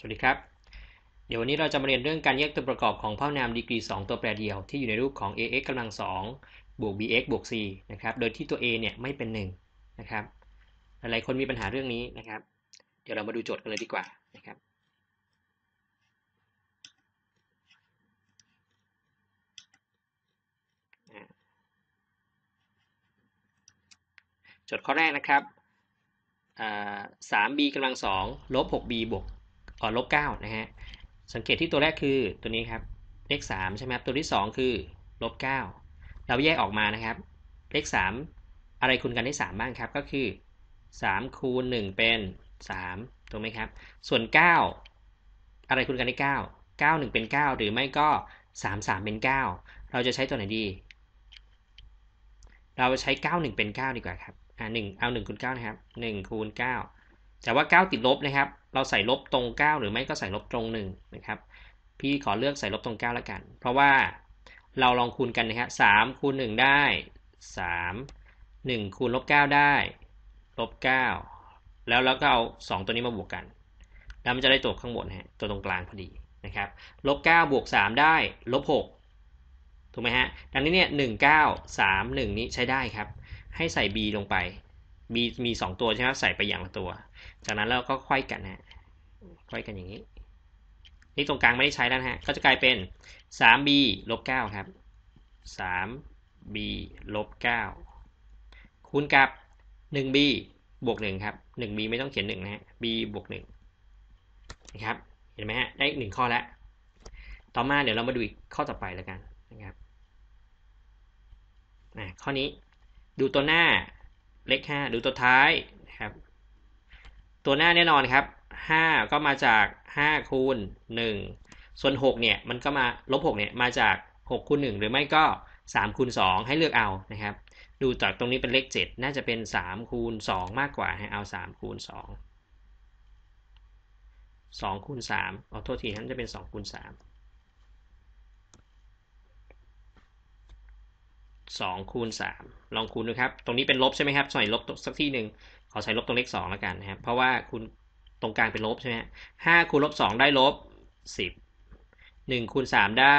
สวัสดีครับ เดี๋ยววันนี้เราจะมาเรียนเรื่องการแยกตัวประกอบของพหุนามดีกรี2 ตัวแปรเดียว ที่อยู่ในรูปของ ax กำลัง2บวก bx บวก c นะครับ โดยที่ตัว a เนี่ยไม่เป็น1นะครับ หลายๆคนมีปัญหาเรื่องนี้นะครับ เดี๋ยวเรามาดูโจทย์กันเลยดีกว่านะครับโจทย์ข้อแรกนะครับ 3b กำลัง2ลบ 6b บวกอลบ9นะฮะ สังเกตที่ตัวแรกคือตัวนี้ครับเลข3ใช่ไหมครับตัวที่ 2 คือลบ9เราแยกออกมานะครับเลข3อะไรคูณกันได้3บ้างครับ ก็คือ 3 คูณ 1 เป็น3ถูกไหมครับ ส่วน 9 อะไรคูณกันได้9 9 1 เป็น 9 หรือไม่ก็ 3 3 เป็น 9 เราจะใช้ตัวไหนดี เราใช้ 9 1 เป็น 9 ดีกว่าครับอ่า1เอา1คูณ9นะครับ 1 คูณ9แต่ว่า 9 ติดลบนะครับเราใส่ลบตรง 9 หรือไม่ก็ใส่ลบตรง1นะครับพี่ขอเลือกใส่ลบตรง 9 แล้วกัน เพราะว่าเราลองคูณกันนะครสามคูณ 1 ได้ 3 1 คูณ ลบ 9 ได้ ลบ 9 แล้วเราก็เอา2ตัวนี้มาบวกกันแล้วมันจะได้ตัวข้างบนฮะตัวตรงกลางพอดีนะครับลบ9บวก 3 ได้ ลบ6ถูกไหมฮะดังนี้เนี่ย1 9 3 1นี้ใช้ได้ครับ ให้ใส่ b ลงไปมีมีสองตัวใช่ไหมใส่ไปอย่างละตัว จากนั้นเราก็ค่อยกันฮะค่อยกันอย่างนี้ นี่ตรงกลางไม่ได้ใช้แล้วฮะก็จะกลายเป็น 3b ลบ9ครับ 3b ลบ9คูณกับ 1b บวก1ครับ 1b ไม่ต้องเขียน1 นะฮะ b บวก1นะครับเห็นไหมฮะได้ 1 ข้อแล้ว ต่อมาเดี๋ยวเรามาดูอีกข้อต่อไปแล้วกันนะครับข้อนี้ดูตัวหน้าเลขห้าดูตัวท้ายนะครับตัวหน้าแน่นอนครับห้าก็มาจากห้าคูณหนึ่งส่วนหกเนี่ยมันก็มาลบหกเนี่ยมาจากหกคูณหนึ่งหรือไม่ก็สามคูณสองให้เลือกเอานะครับ ดูจากตรงนี้เป็นเลขเจ็ดน่าจะเป็นสามคูณสองมากกว่าให้เอาสามคูณสองสองคูณสามขอโทษทีนั้นจะเป็นสองคูณสาม2คูณ3ลองคูณดูครับ ตรงนี้เป็นลบใช่ไหมครับใส่ลบสักที่หนึ่ง ขอใส่ลบตรงเลข2แล้วกันนะครับเพราะว่าคูณตรงกลางเป็นลบใช่ไหมห้าคูณลบ2 ได้ลบ 10 1คูณ3ได้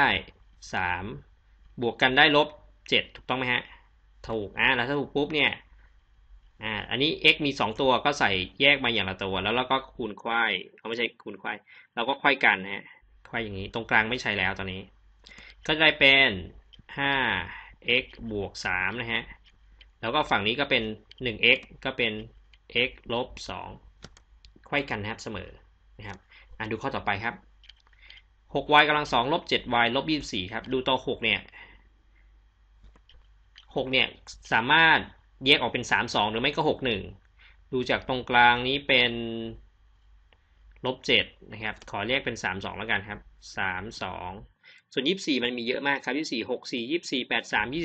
3 บวกกันได้ลบ 7 ถูกต้องไหมฮะ ถูกอ่าแล้วถ้าถูกปุ๊บเนี่ยอ่าอันนี้ x มี 2 ตัวก็ใส่แยกมาอย่างละตัว แล้วเราก็คูณควายเขาไม่ใช่คูณควายเราก็ควายกันนะฮะควายอย่างนี้ ตรงกลางไม่ใช่แล้วตอนนี้ ก็ได้เป็น 5 x บวก3นะ ฮะ แล้วก็ฝั่งนี้ก็เป็น 1x ก็เป็น x ลบ2ไขว้กัน นะครับเสมอ นะ ครับ อ่ะดูข้อต่อไปครับ 6y กำลัง2ลบ 7y ลบ 24 ครับ ดู ตัว6เนี่ย6เนี่ย สามารถแยกออกเป็น 3 2 หรือไม่ก็ 6 1 ดูจากตรงกลางนี้เป็น ลบ7นะ ครับ ขอเรียกเป็น 3 2 แล้วกันครับ 3 2ส่วน 24 มันมีเยอะมากครับ 24 64 24 83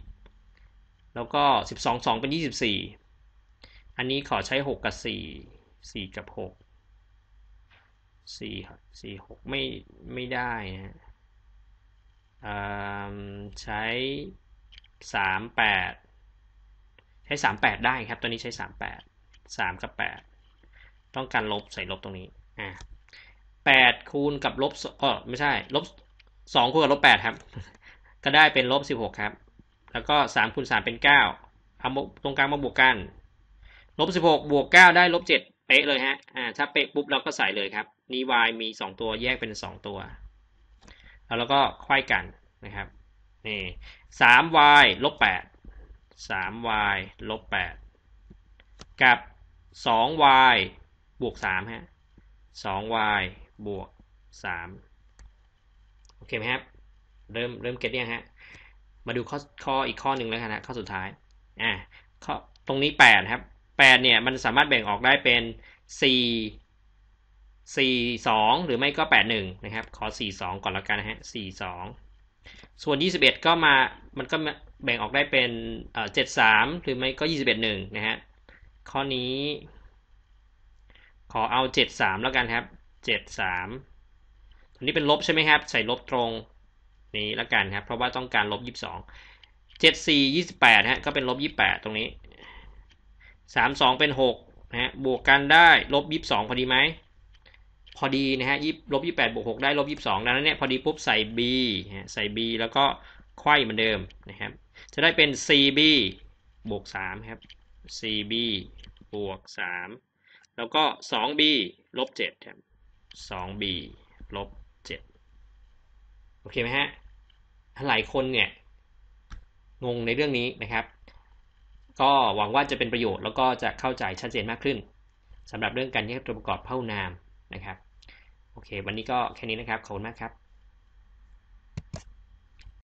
24 แล้วก็ 12 2 เป็น 24 อันนี้ขอใช้ 6 กับ 4 4 กับ 6 4 4 6ไม่ไม่ได้นะใช้ 3 8 ใช้ 3 8 ได้ครับตอนนี้ใช้ 3 8 3 กับ 8 ต้องการลบใส่ลบตรงนี้อ่ะ8คูณกับลบเออไม่ใช่ ลบสองคูณกับลบแปดครับก็ได้เป็นลบสิบหกครับ แล้วก็สามคูณสามเป็นเก้าเอาตรงกลางมาบวกกัน ลบสิบหกบวกเก้าได้ลบเจ็ดเป๊ะ เลยฮะอ่าถ้าเป๊ะ ปุ๊บ เราก็ใส่เลยครับ นี่ y มีสองตัวแยกเป็นสองตัวแล้วเราก็ค่อยกันนะครับนี่สาม y ลบแปดสาม y ลบแปดกับสอง y บวกสามฮะสอง y บวกสามโอเคไหมครับเริ่มเริ่มเก็ตยังฮะมาดูข้อข้ออีกข้อหนึ่งแล้วกันนะข้อสุดท้ายอ่าข้อตรงนี้แปดครับแปดเนี่ยมันสามารถแบ่งออกได้เป็นสี่สี่สองหรือไม่ก็แปดหนึ่งนะครับขอสี่สองก่อนแล้วกันนะฮะสี่สองส่วนยี่สิบเอ็ดก็มามันก็แบ่งออกได้เป็นเจ็ดสามหรือไม่ก็ยี่สิบเอ็ดหนึ่งนะฮะข้อนี้ ขอเอาเจ็ดสามแล้วกันครับเจ็ดสามอันนี้เป็นลบใช่ไหมครับ ใส่ลบตรงนี้ละกันครับ เพราะว่าต้องการลบยี่สองเจ็ดสี่ยี่สิบแปดฮะก็เป็นลบยี่แปดตรงนี้สามสองเป็นหกนะฮะบวกกันได้ลบยี่สองพอดีไหมพอดีนะฮะยลบยี่แปดบวกหกได้ลบยี่สองดังนั้นเนี่ยพอดีปุ๊บใส่ b ใส่ b แล้วก็ไขว้เหมือนเดิมนะครับ จะได้เป็น cb บวกสามครับ cb บวกสามแล้วก็ 2b ลบ7ครับ 2b ลบโอเคไหมฮะ หลายคนเนี่ยงงในเรื่องนี้นะครับ ก็หวังว่าจะเป็นประโยชน์แล้วก็จะเข้าใจชัดเจนมากขึ้นสำหรับเรื่องการแยกตัวประกอบเพ้านามนะครับ โอเค วันนี้ก็แค่นี้นะครับขอบคุณมากครับ